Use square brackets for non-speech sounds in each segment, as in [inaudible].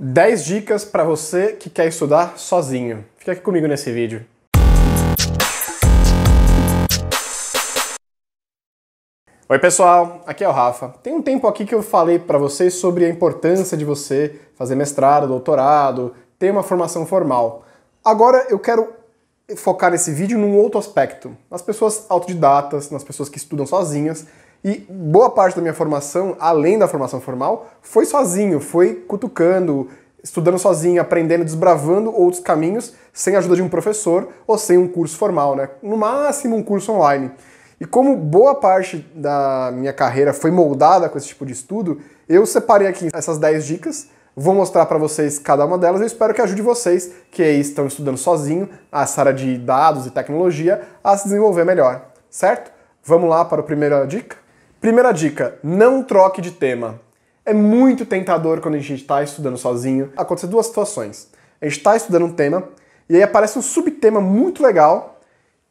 10 dicas para você que quer estudar sozinho. Fica aqui comigo nesse vídeo. Oi, pessoal, aqui é o Rafa. Tem um tempo aqui que eu falei para vocês sobre a importância de você fazer mestrado, doutorado, ter uma formação formal. Agora eu quero focar nesse vídeo num outro aspecto, nas pessoas autodidatas, nas pessoas que estudam sozinhas e boa parte da minha formação, além da formação formal, foi sozinho, foi cutucando, estudando sozinho, aprendendo, desbravando outros caminhos, sem a ajuda de um professor ou sem um curso formal, né? No máximo um curso online. E como boa parte da minha carreira foi moldada com esse tipo de estudo, eu separei aqui essas 10 dicas, vou mostrar para vocês cada uma delas. Eu espero que ajude vocês que estão estudando sozinho a área de dados e tecnologia a se desenvolver melhor, certo? Vamos lá para a primeira dica? Primeira dica: não troque de tema. É muito tentador quando a gente está estudando sozinho. Acontecer duas situações. A gente está estudando um tema e aí aparece um subtema muito legal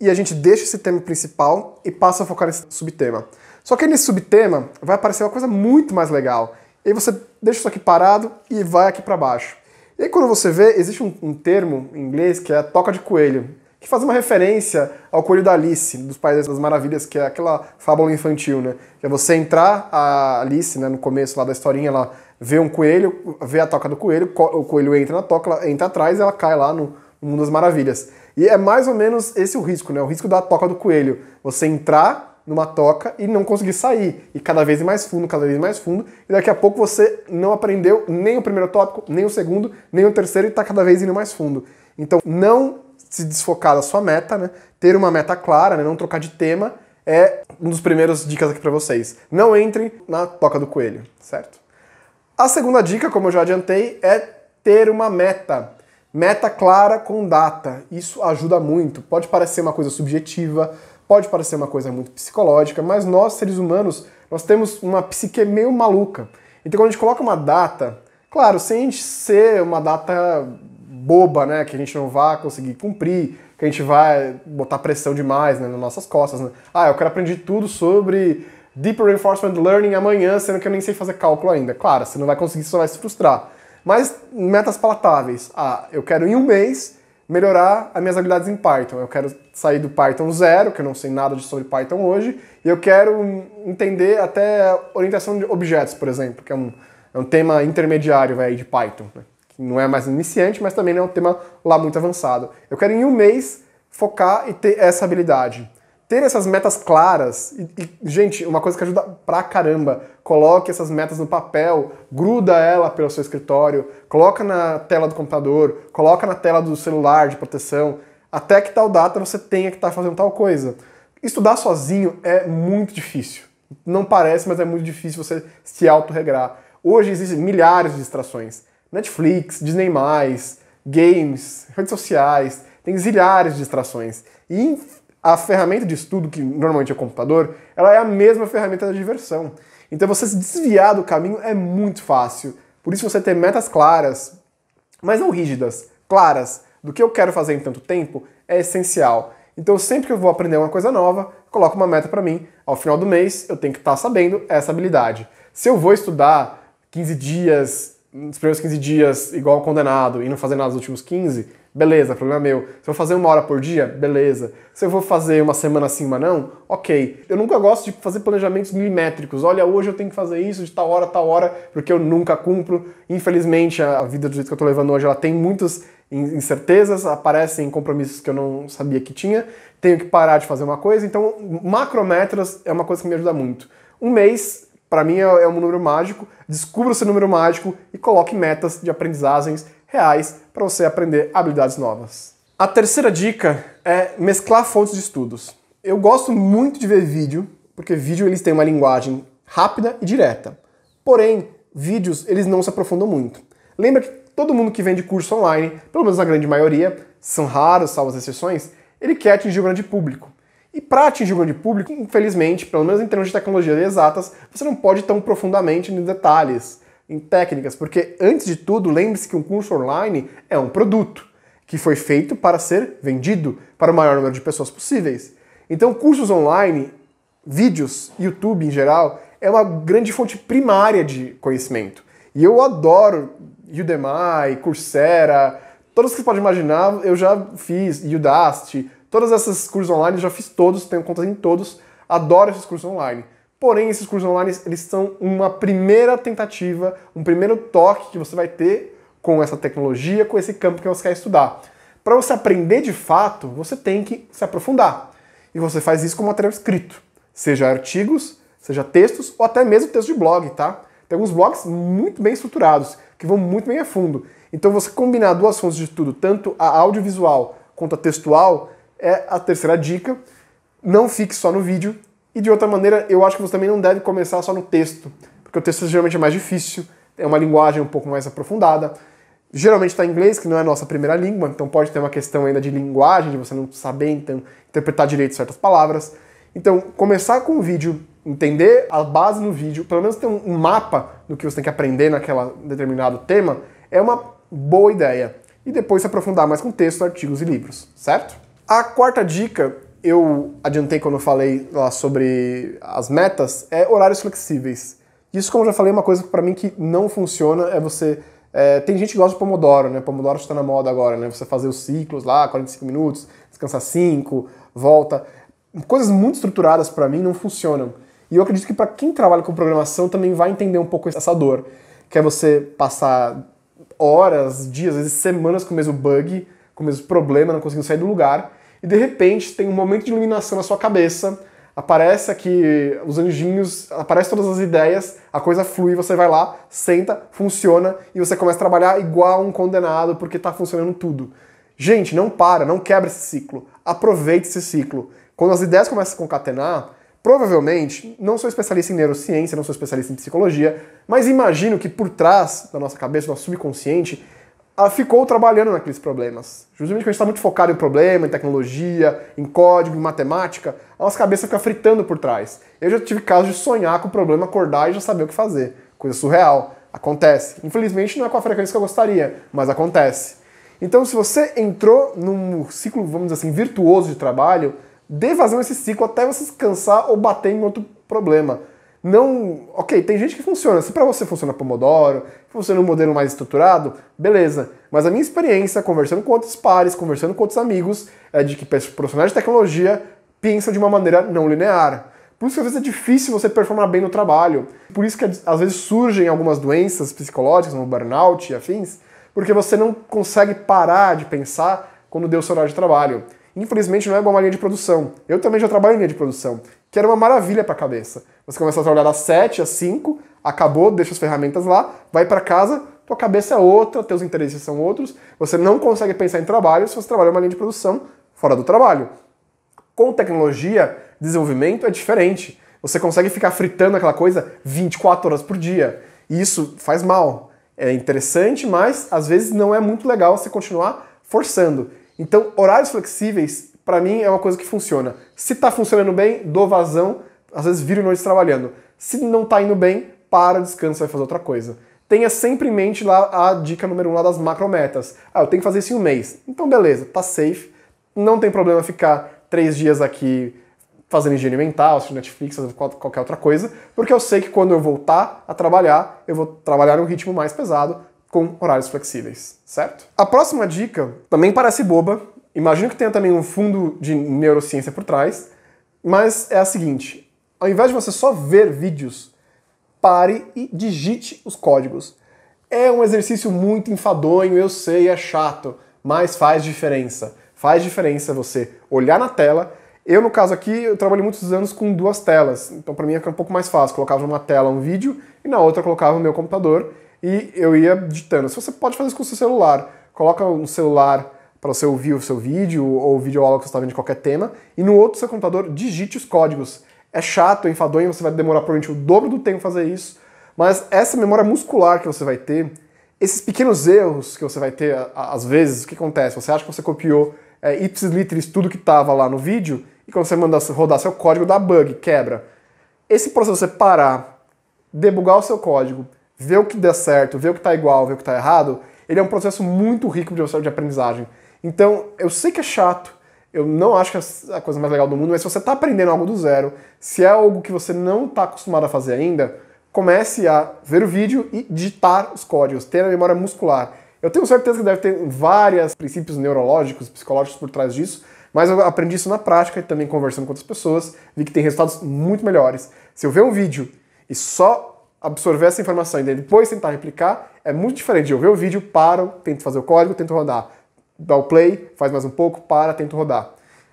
e a gente deixa esse tema principal e passa a focar nesse subtema. Só que nesse subtema vai aparecer uma coisa muito mais legal. E aí você deixa isso aqui parado e vai aqui para baixo. E aí quando você vê, existe um, um termo em inglês que é toca de coelho que faz uma referência ao Coelho da Alice, dos Países das Maravilhas, que é aquela fábula infantil, né? Que é você entrar, a Alice, né, no começo lá da historinha, ela vê um coelho, vê a toca do coelho, o coelho entra na toca, ela entra atrás e ela cai lá no, no Mundo das Maravilhas. E é mais ou menos esse o risco, né? O risco da toca do coelho. Você entrar numa toca e não conseguir sair. E cada vez mais fundo, cada vez mais fundo. E daqui a pouco você não aprendeu nem o primeiro tópico, nem o segundo, nem o terceiro e está cada vez indo mais fundo. Então não se desfocar da sua meta, né? Ter uma meta clara, né? não trocar de tema, é um dos primeiros dicas aqui para vocês. Não entrem na toca do coelho, certo? A segunda dica, como eu já adiantei, é ter uma meta. Meta clara com data. Isso ajuda muito. Pode parecer uma coisa subjetiva, pode parecer uma coisa muito psicológica, mas nós, seres humanos, nós temos uma psique meio maluca. Então quando a gente coloca uma data, claro, sem ser uma data boba, né? Que a gente não vai conseguir cumprir, que a gente vai botar pressão demais né, nas nossas costas, né? Ah, eu quero aprender tudo sobre Deep Reinforcement Learning amanhã, sendo que eu nem sei fazer cálculo ainda. Claro, você não vai conseguir, só vai se frustrar. Mas metas palatáveis. Ah, eu quero em um mês melhorar as minhas habilidades em Python. Eu quero sair do Python zero, que eu não sei nada sobre Python hoje, e eu quero entender até orientação de objetos, por exemplo, que é um, é um tema intermediário véio, de Python. Né? não é mais iniciante, mas também não é um tema lá muito avançado. Eu quero em um mês focar e ter essa habilidade. Ter essas metas claras, e, e, gente, uma coisa que ajuda pra caramba, coloque essas metas no papel, gruda ela pelo seu escritório, coloca na tela do computador, coloca na tela do celular de proteção, até que tal data você tenha que estar tá fazendo tal coisa. Estudar sozinho é muito difícil. Não parece, mas é muito difícil você se autorregrar. Hoje existem milhares de distrações. Netflix, Disney+, games, redes sociais, tem zilhares de distrações. E a ferramenta de estudo, que normalmente é o computador, ela é a mesma ferramenta da diversão. Então você se desviar do caminho é muito fácil. Por isso você ter metas claras, mas não rígidas, claras, do que eu quero fazer em tanto tempo é essencial. Então sempre que eu vou aprender uma coisa nova, coloco uma meta para mim. Ao final do mês eu tenho que estar tá sabendo essa habilidade. Se eu vou estudar 15 dias, nos primeiros 15 dias igual um condenado e não fazer nada nos últimos 15, beleza, problema meu. Se eu fazer uma hora por dia, beleza. Se eu vou fazer uma semana sim, não, ok. Eu nunca gosto de fazer planejamentos milimétricos. Olha, hoje eu tenho que fazer isso de tal hora, tal hora, porque eu nunca cumpro. Infelizmente, a vida do jeito que eu estou levando hoje, ela tem muitas incertezas, aparecem compromissos que eu não sabia que tinha. Tenho que parar de fazer uma coisa, então macrometras é uma coisa que me ajuda muito. Um mês para mim é, é um número mágico. Descubra esse número mágico e coloque metas de aprendizagens reais para você aprender habilidades novas. A terceira dica é mesclar fontes de estudos. Eu gosto muito de ver vídeo, porque vídeo eles têm uma linguagem rápida e direta. Porém, vídeos eles não se aprofundam muito. Lembra que todo mundo que vende curso online, pelo menos a grande maioria, são raros, salvo as exceções, ele quer atingir o grande público. E para atingir o grande público, infelizmente, pelo menos em termos de tecnologia exatas, você não pode tão profundamente nos detalhes, em técnicas, porque antes de tudo, lembre-se que um curso online é um produto que foi feito para ser vendido para o maior número de pessoas possíveis. Então, cursos online, vídeos, YouTube em geral, é uma grande fonte primária de conhecimento. E eu adoro Udemy, Coursera, todos que você pode imaginar, eu já fiz Udacity, Todos esses cursos online eu já fiz todos, tenho contas em todos, adoro esses cursos online. Porém, esses cursos online eles são uma primeira tentativa, um primeiro toque que você vai ter com essa tecnologia, com esse campo que você quer estudar. Para você aprender de fato, você tem que se aprofundar. E você faz isso com material escrito, seja artigos, seja textos ou até mesmo texto de blog, tá? Tem alguns blogs muito bem estruturados, que vão muito bem a fundo. Então você combinar duas fontes de tudo, tanto a audiovisual quanto a textual, é a terceira dica. Não fique só no vídeo. E de outra maneira, eu acho que você também não deve começar só no texto, porque o texto geralmente é mais difícil, é uma linguagem um pouco mais aprofundada. Geralmente está em inglês, que não é a nossa primeira língua, então pode ter uma questão ainda de linguagem, de você não saber então, interpretar direito certas palavras. Então, começar com o vídeo, entender a base no vídeo, pelo menos ter um mapa do que você tem que aprender naquela determinado tema, é uma boa ideia. E depois se aprofundar mais com texto, artigos e livros, certo? A quarta dica, eu adiantei quando eu falei lá sobre as metas, é horários flexíveis. Isso, como eu já falei, é uma coisa para mim que não funciona, é você... É, tem gente que gosta de Pomodoro, né? Pomodoro está na moda agora, né? Você fazer os ciclos lá, 45 minutos, descansar 5, volta. Coisas muito estruturadas para mim não funcionam. E eu acredito que para quem trabalha com programação também vai entender um pouco essa dor, que é você passar horas, dias, às vezes semanas com o mesmo bug, com o mesmo problema, não conseguindo sair do lugar, e de repente tem um momento de iluminação na sua cabeça, aparece aqui os anjinhos, aparecem todas as ideias, a coisa flui, você vai lá, senta, funciona e você começa a trabalhar igual um condenado porque está funcionando tudo. Gente, não para, não quebra esse ciclo. Aproveite esse ciclo. Quando as ideias começam a concatenar, provavelmente, não sou especialista em neurociência, não sou especialista em psicologia, mas imagino que por trás da nossa cabeça, do nosso subconsciente, ficou trabalhando naqueles problemas. Justamente porque a gente está muito focado em problema, em tecnologia, em código, em matemática, a nossa cabeça fica fritando por trás. Eu já tive casos de sonhar com o problema, acordar e já saber o que fazer. Coisa surreal. Acontece. Infelizmente não é com a frequência que eu gostaria, mas acontece. Então, se você entrou num ciclo, vamos dizer assim, virtuoso de trabalho, dê vazão esse ciclo até você se cansar ou bater em outro problema não. Ok, tem gente que funciona. Se para você funciona Pomodoro, funciona um modelo mais estruturado, beleza. Mas a minha experiência, conversando com outros pares, conversando com outros amigos, é de que profissionais de tecnologia pensam de uma maneira não linear. Por isso que às vezes é difícil você performar bem no trabalho. Por isso que às vezes surgem algumas doenças psicológicas, como burnout e afins, porque você não consegue parar de pensar quando deu o seu horário de trabalho. Infelizmente não é igual uma linha de produção. Eu também já trabalho em linha de produção que era uma maravilha para a cabeça. Você começa a trabalhar das 7 às 5, acabou, deixa as ferramentas lá, vai para casa, tua cabeça é outra, teus interesses são outros, você não consegue pensar em trabalho se você trabalha uma linha de produção fora do trabalho. Com tecnologia, desenvolvimento é diferente. Você consegue ficar fritando aquela coisa 24 horas por dia. E isso faz mal. É interessante, mas às vezes não é muito legal você continuar forçando. Então, horários flexíveis para mim é uma coisa que funciona. Se tá funcionando bem, dou vazão, às vezes viro noite trabalhando. Se não tá indo bem, para, descansa, vai fazer outra coisa. Tenha sempre em mente lá a dica número um lá das macrometas. Ah, eu tenho que fazer isso em um mês. Então beleza, tá safe. Não tem problema ficar três dias aqui fazendo higiene mental, assistindo Netflix, fazendo qualquer outra coisa, porque eu sei que quando eu voltar a trabalhar, eu vou trabalhar num ritmo mais pesado, com horários flexíveis, certo? A próxima dica também parece boba, Imagino que tenha também um fundo de neurociência por trás, mas é a seguinte: ao invés de você só ver vídeos, pare e digite os códigos. É um exercício muito enfadonho, eu sei, é chato, mas faz diferença. Faz diferença você olhar na tela. Eu, no caso aqui, eu trabalhei muitos anos com duas telas, então para mim era um pouco mais fácil. Colocava numa tela um vídeo e na outra colocava o meu computador e eu ia digitando. Se você pode fazer isso com o seu celular, coloca um celular para você ouvir o seu vídeo ou vídeo aula que você está vendo de qualquer tema, e no outro seu computador digite os códigos. É chato, é enfadonho, você vai demorar provavelmente o dobro do tempo fazer isso, mas essa memória muscular que você vai ter, esses pequenos erros que você vai ter às vezes, o que acontece? Você acha que você copiou é, ipsis literis tudo que estava lá no vídeo, e quando você manda rodar seu código, dá bug, quebra. Esse processo de você parar, debugar o seu código, ver o que deu certo, ver o que está igual, ver o que está errado, ele é um processo muito rico de aprendizagem. Então, eu sei que é chato, eu não acho que é a coisa mais legal do mundo, mas se você está aprendendo algo do zero, se é algo que você não está acostumado a fazer ainda, comece a ver o vídeo e digitar os códigos, ter a memória muscular. Eu tenho certeza que deve ter vários princípios neurológicos, psicológicos por trás disso, mas eu aprendi isso na prática e também conversando com outras pessoas, vi que tem resultados muito melhores. Se eu ver um vídeo e só absorver essa informação e depois tentar replicar, é muito diferente de eu ver o vídeo, paro, tento fazer o código, tento rodar dá o play, faz mais um pouco, para, tenta rodar.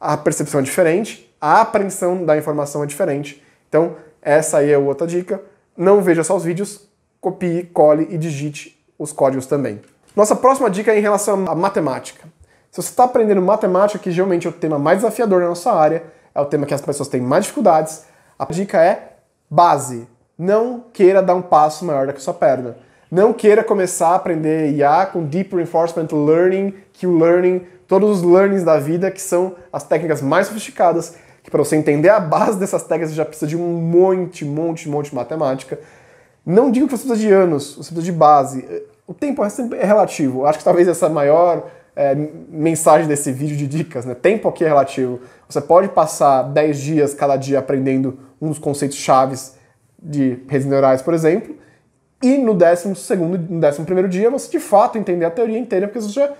A percepção é diferente, a apreensão da informação é diferente. Então, essa aí é outra dica. Não veja só os vídeos, copie, cole e digite os códigos também. Nossa próxima dica é em relação à matemática. Se você está aprendendo matemática, que geralmente é o tema mais desafiador na nossa área, é o tema que as pessoas têm mais dificuldades, a dica é base. Não queira dar um passo maior do que sua perna. Não queira começar a aprender IA com Deep Reinforcement Learning, Q-Learning, todos os learnings da vida, que são as técnicas mais sofisticadas, que para você entender a base dessas técnicas você já precisa de um monte, monte, monte de matemática. Não digo que você precisa de anos, você precisa de base. O tempo é, é relativo. Acho que talvez essa maior é, mensagem desse vídeo de dicas, né? Tempo aqui é relativo. Você pode passar 10 dias cada dia aprendendo um dos conceitos chaves de redes neurais, por exemplo, e no décimo segundo, no primeiro dia, você de fato entender a teoria inteira, porque você já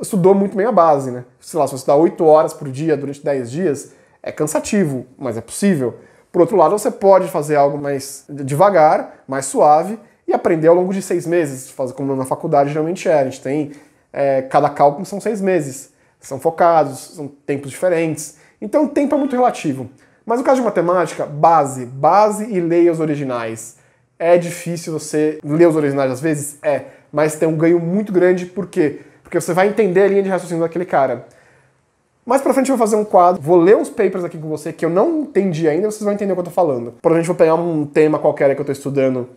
estudou muito bem a base, né? Sei lá, se você estudar 8 horas por dia durante 10 dias, é cansativo, mas é possível. Por outro lado, você pode fazer algo mais devagar, mais suave, e aprender ao longo de seis meses, como na faculdade geralmente é. A gente tem, é, cada cálculo são seis meses, são focados, são tempos diferentes. Então, o tempo é muito relativo. Mas no caso de matemática, base, base e leia os originais. É difícil você ler os originais às vezes? É. Mas tem um ganho muito grande, por quê? Porque você vai entender a linha de raciocínio daquele cara. Mais pra frente eu vou fazer um quadro, vou ler uns papers aqui com você que eu não entendi ainda, vocês vão entender o que eu tô falando. Provavelmente vou pegar um tema qualquer que eu tô estudando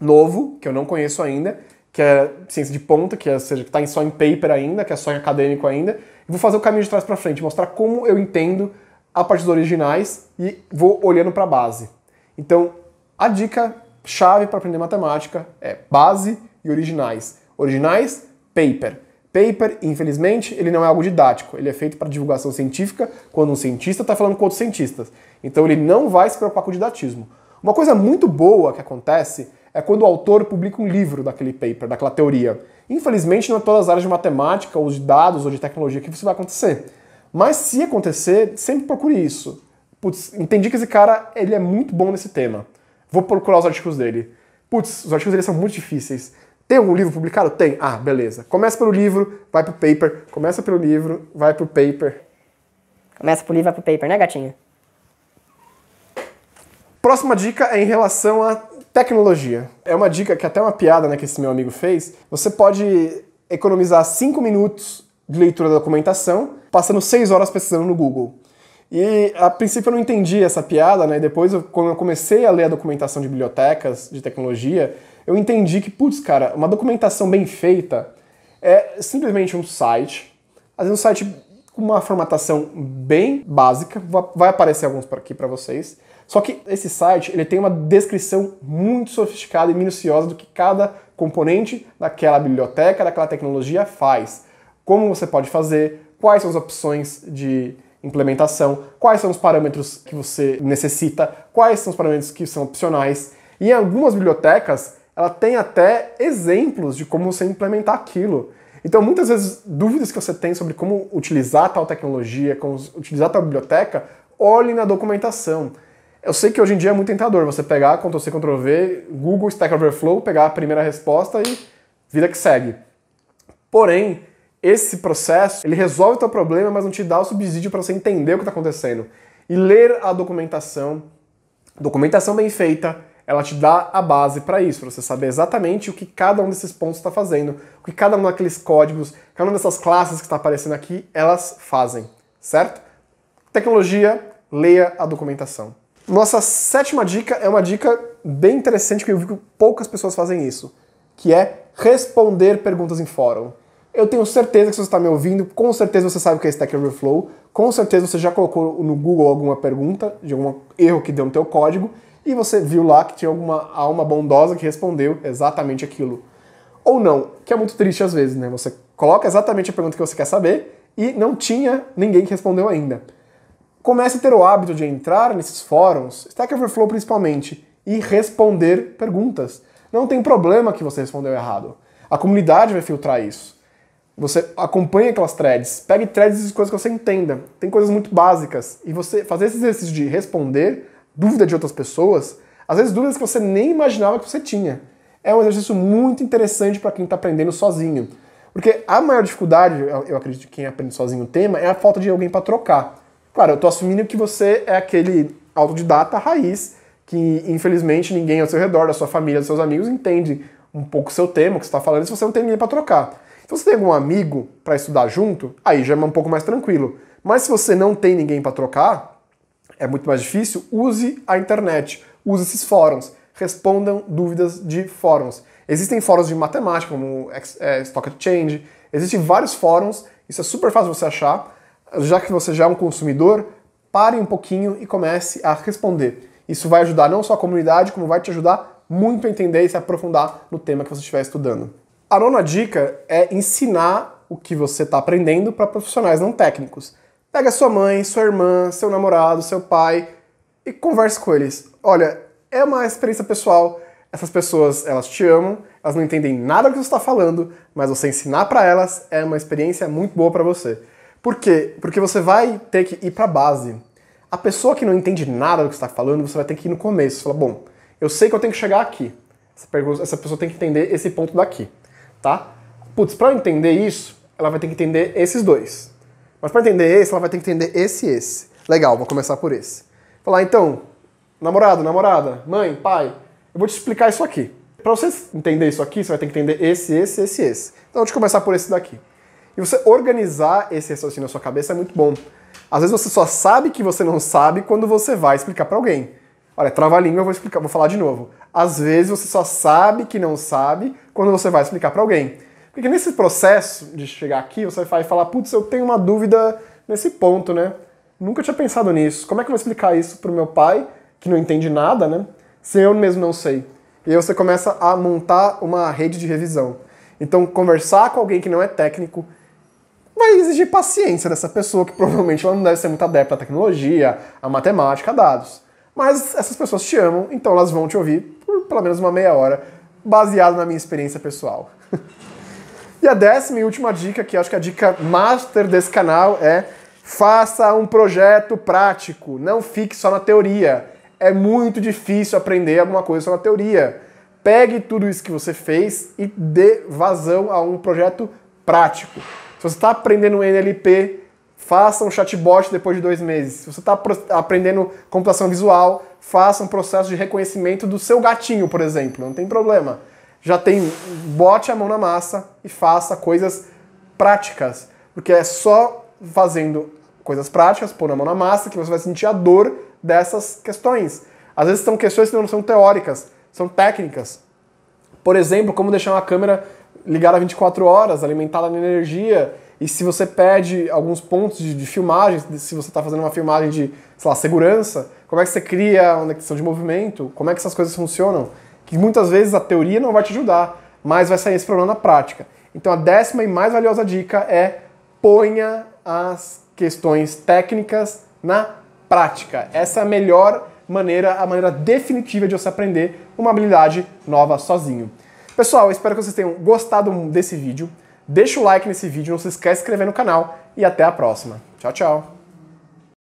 novo, que eu não conheço ainda, que é ciência de ponta, que é, ou seja, que tá só em paper ainda, que é só em acadêmico ainda, e vou fazer o caminho de trás para frente, mostrar como eu entendo a partir dos originais e vou olhando para a base. Então, a dica chave para aprender matemática é base e originais. Originais, paper. Paper, infelizmente, ele não é algo didático. Ele é feito para divulgação científica, quando um cientista está falando com outros cientistas. Então ele não vai se preocupar com o didatismo. Uma coisa muito boa que acontece é quando o autor publica um livro daquele paper, daquela teoria. Infelizmente, não é todas as áreas de matemática, ou de dados, ou de tecnologia que isso vai acontecer. Mas se acontecer, sempre procure isso. Putz, entendi que esse cara ele é muito bom nesse tema. Vou procurar os artigos dele. Putz, os artigos dele são muito difíceis. Tem algum livro publicado? Tem. Ah, beleza. Começa pelo livro, vai pro paper. Começa pelo livro, vai pro paper. Começa pelo livro, vai pro paper, né, gatinho? Próxima dica é em relação à tecnologia. É uma dica que até uma piada né, que esse meu amigo fez. Você pode economizar 5 minutos de leitura da documentação, passando 6 horas pesquisando no Google. E a princípio eu não entendi essa piada, né? Depois, eu, quando eu comecei a ler a documentação de bibliotecas de tecnologia, eu entendi que, putz, cara, uma documentação bem feita é simplesmente um site, às vezes um site com uma formatação bem básica, vai aparecer alguns aqui para vocês. Só que esse site ele tem uma descrição muito sofisticada e minuciosa do que cada componente daquela biblioteca, daquela tecnologia faz. Como você pode fazer, quais são as opções de implementação, quais são os parâmetros que você necessita, quais são os parâmetros que são opcionais. E em algumas bibliotecas, ela tem até exemplos de como você implementar aquilo. Então, muitas vezes, dúvidas que você tem sobre como utilizar tal tecnologia, como utilizar tal biblioteca, olhe na documentação. Eu sei que hoje em dia é muito tentador você pegar Ctrl-C, Ctrl-V, Google, Stack Overflow, pegar a primeira resposta e vida que segue. Porém, esse processo, ele resolve o teu problema, mas não te dá o subsídio para você entender o que está acontecendo. E ler a documentação, documentação bem feita, ela te dá a base para isso, para você saber exatamente o que cada um desses pontos está fazendo, o que cada um daqueles códigos, cada uma dessas classes que está aparecendo aqui, elas fazem, certo? Tecnologia, leia a documentação. Nossa sétima dica é uma dica bem interessante que eu vi que poucas pessoas fazem isso, que é responder perguntas em fórum. Eu tenho certeza que você está me ouvindo, com certeza você sabe o que é Stack Overflow, com certeza você já colocou no Google alguma pergunta de algum erro que deu no teu código e você viu lá que tinha alguma alma bondosa que respondeu exatamente aquilo. Ou não, que é muito triste às vezes, né? Você coloca exatamente a pergunta que você quer saber e não tinha ninguém que respondeu ainda. Comece a ter o hábito de entrar nesses fóruns, Stack Overflow principalmente, e responder perguntas. Não tem problema que você respondeu errado. A comunidade vai filtrar isso. Você acompanha aquelas threads, pegue threads de coisas que você entenda. Tem coisas muito básicas. E você fazer esse exercício de responder dúvida de outras pessoas, às vezes dúvidas que você nem imaginava que você tinha. É um exercício muito interessante para quem está aprendendo sozinho. Porque a maior dificuldade, eu acredito que quem aprende sozinho o tema, é a falta de alguém para trocar. Claro, eu estou assumindo que você é aquele autodidata raiz, que infelizmente ninguém ao seu redor, da sua família, dos seus amigos, entende um pouco o seu tema, o que você está falando, se você não tem ninguém para trocar. Então, se tem algum amigo para estudar junto, aí já é um pouco mais tranquilo. Mas se você não tem ninguém para trocar, é muito mais difícil, use a internet, use esses fóruns, respondam dúvidas de fóruns. Existem fóruns de matemática, como é, Stock Exchange, existem vários fóruns, isso é super fácil você achar. Já que você já é um consumidor, pare um pouquinho e comece a responder. Isso vai ajudar não só a comunidade, como vai te ajudar muito a entender e se aprofundar no tema que você estiver estudando. A nona dica é ensinar o que você está aprendendo para profissionais não técnicos. Pega sua mãe, sua irmã, seu namorado, seu pai e converse com eles. Olha, é uma experiência pessoal. Essas pessoas, elas te amam, elas não entendem nada do que você está falando, mas você ensinar para elas é uma experiência muito boa para você. Por quê? Porque você vai ter que ir para a base. A pessoa que não entende nada do que está falando, você vai ter que ir no começo. Você fala, bom, eu sei que eu tenho que chegar aqui. Essa, pessoa tem que entender esse ponto daqui tá? Putz, para entender isso, ela vai ter que entender esses dois. Mas para entender esse, ela vai ter que entender esse e esse. Legal, vou começar por esse. Falar, então, namorado, namorada, mãe, pai, eu vou te explicar isso aqui. Para você entender isso aqui, você vai ter que entender esse, esse, esse, esse. Então, eu vou começar por esse daqui. E você organizar esse raciocínio na sua cabeça é muito bom. Às vezes você só sabe que você não sabe quando você vai explicar para alguém. Olha, trava a língua, eu vou explicar, vou falar de novo. Às vezes você só sabe que não sabe quando você vai explicar para alguém. Porque nesse processo de chegar aqui, você vai falar, putz, eu tenho uma dúvida nesse ponto, né? Nunca tinha pensado nisso. Como é que eu vou explicar isso pro meu pai, que não entende nada, né? Se eu mesmo não sei. E aí você começa a montar uma rede de revisão. Então, conversar com alguém que não é técnico vai exigir paciência dessa pessoa, que provavelmente ela não deve ser muito adepta à tecnologia, à matemática, a dados. Mas essas pessoas te amam, então elas vão te ouvir por pelo menos uma meia hora baseado na minha experiência pessoal. [laughs] e a décima e última dica, que acho que é a dica master desse canal, é faça um projeto prático, não fique só na teoria. É muito difícil aprender alguma coisa só na teoria. Pegue tudo isso que você fez e dê vazão a um projeto prático. Se você está aprendendo NLP, faça um chatbot depois de dois meses. Se você está aprendendo computação visual, faça um processo de reconhecimento do seu gatinho, por exemplo. Não tem problema. Já tem, bote a mão na massa e faça coisas práticas. Porque é só fazendo coisas práticas, pôr a mão na massa, que você vai sentir a dor dessas questões. Às vezes são questões que não são teóricas, são técnicas. Por exemplo, como deixar uma câmera ligada 24 horas, alimentada na energia, e se você perde alguns pontos de, de filmagem, se você está fazendo uma filmagem de, sei lá, segurança, como é que você cria uma detecção de movimento, como é que essas coisas funcionam? Que muitas vezes a teoria não vai te ajudar, mas vai sair esse problema na prática. Então a décima e mais valiosa dica é ponha as questões técnicas na prática. Essa é a melhor maneira, a maneira definitiva de você aprender uma habilidade nova sozinho. Pessoal, espero que vocês tenham gostado desse vídeo. Deixa o like nesse vídeo, não se esquece de se inscrever no canal e até a próxima. Tchau, tchau!